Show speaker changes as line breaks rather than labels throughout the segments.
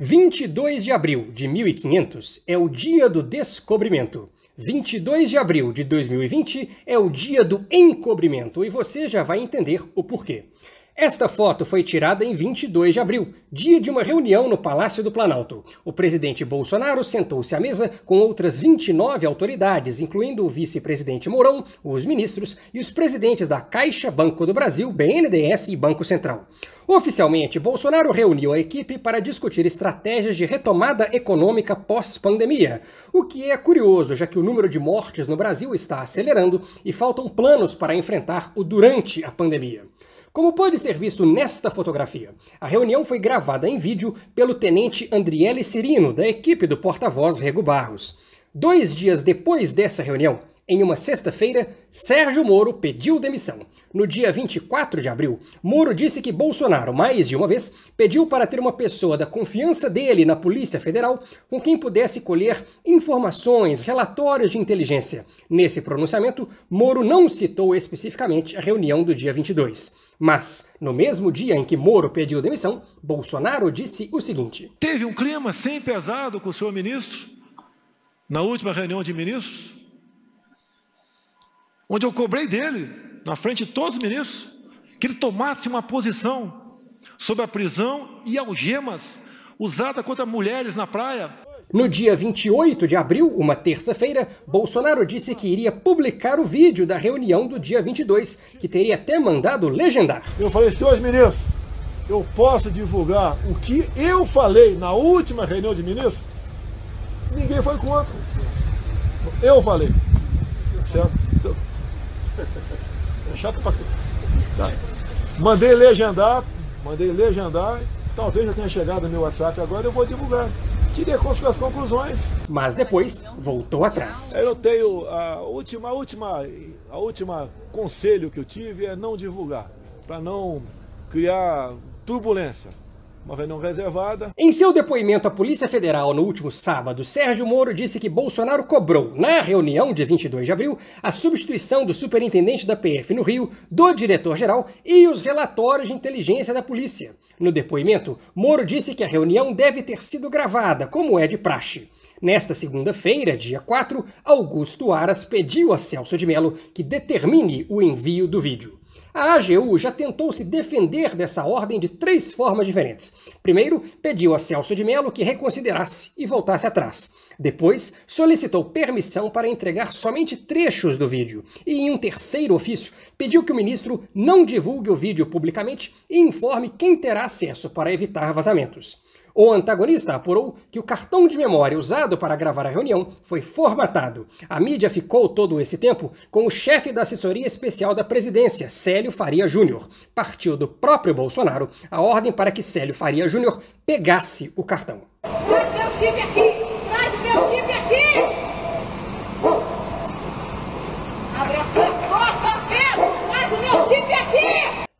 22 de abril de 1500 é o dia do descobrimento. 22 de abril de 2020 é o dia do encobrimento e você já vai entender o porquê. Esta foto foi tirada em 22 de abril, dia de uma reunião no Palácio do Planalto. O presidente Bolsonaro sentou-se à mesa com outras 29 autoridades, incluindo o vice-presidente Mourão, os ministros e os presidentes da Caixa, Banco do Brasil, BNDES e Banco Central. Oficialmente, Bolsonaro reuniu a equipe para discutir estratégias de retomada econômica pós-pandemia, o que é curioso, já que o número de mortes no Brasil está acelerando e faltam planos para enfrentar o durante a pandemia. Como pode ser visto nesta fotografia, a reunião foi gravada em vídeo pelo tenente Andriele Cirino, da equipe do porta-voz Rego Barros. Dois dias depois dessa reunião, em uma sexta-feira, Sérgio Moro pediu demissão. No dia 24 de abril, Moro disse que Bolsonaro, mais de uma vez, pediu para ter uma pessoa da confiança dele na Polícia Federal com quem pudesse colher informações, relatórios de inteligência. Nesse pronunciamento, Moro não citou especificamente a reunião do dia 22. Mas, no mesmo dia em que Moro pediu demissão, Bolsonaro disse o
seguinte: Teve um clima sem pesado com o senhor ministro na última reunião de ministros? onde eu cobrei dele, na frente de todos os ministros, que ele tomasse uma posição sobre a prisão e algemas usada contra mulheres na praia. No dia 28 de abril, uma terça-feira,
Bolsonaro disse que iria publicar o vídeo da reunião do dia 22, que teria até
mandado legendar. Eu falei, senhores ministros, eu posso divulgar o que eu falei na última reunião de ministros? Ninguém foi contra. Eu falei. Certo? É chato pra. Tá. Mandei legendar, mandei legendar, talvez já tenha chegado no meu WhatsApp agora, eu vou divulgar. Tirei as conclusões. Mas depois voltou atrás. É, eu tenho a última, a última, a última conselho que eu tive é não divulgar, para não criar turbulência uma reunião reservada.
Em seu depoimento à Polícia Federal no último sábado, Sérgio Moro disse que Bolsonaro cobrou, na reunião de 22 de abril, a substituição do superintendente da PF no Rio, do diretor-geral e os relatórios de inteligência da polícia. No depoimento, Moro disse que a reunião deve ter sido gravada, como é de praxe. Nesta segunda-feira, dia 4, Augusto Aras pediu a Celso de Mello que determine o envio do vídeo. A AGU já tentou se defender dessa ordem de três formas diferentes. Primeiro, pediu a Celso de Mello que reconsiderasse e voltasse atrás. Depois, solicitou permissão para entregar somente trechos do vídeo. E, em um terceiro ofício, pediu que o ministro não divulgue o vídeo publicamente e informe quem terá acesso para evitar vazamentos. O antagonista apurou que o cartão de memória usado para gravar a reunião foi formatado. A mídia ficou todo esse tempo com o chefe da assessoria especial da presidência, Célio Faria Júnior. Partiu do próprio Bolsonaro a ordem para que Célio Faria Júnior pegasse o cartão. Mas eu é tive aqui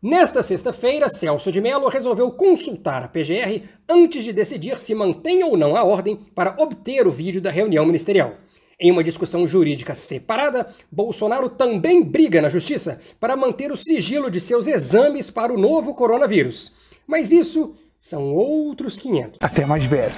Nesta sexta-feira, Celso de Mello resolveu consultar a PGR antes de decidir se mantém ou não a ordem para obter o vídeo da reunião ministerial. Em uma discussão jurídica separada, Bolsonaro também briga na justiça para manter o sigilo de seus exames para o novo coronavírus. Mas isso são outros 500. Até mais ver.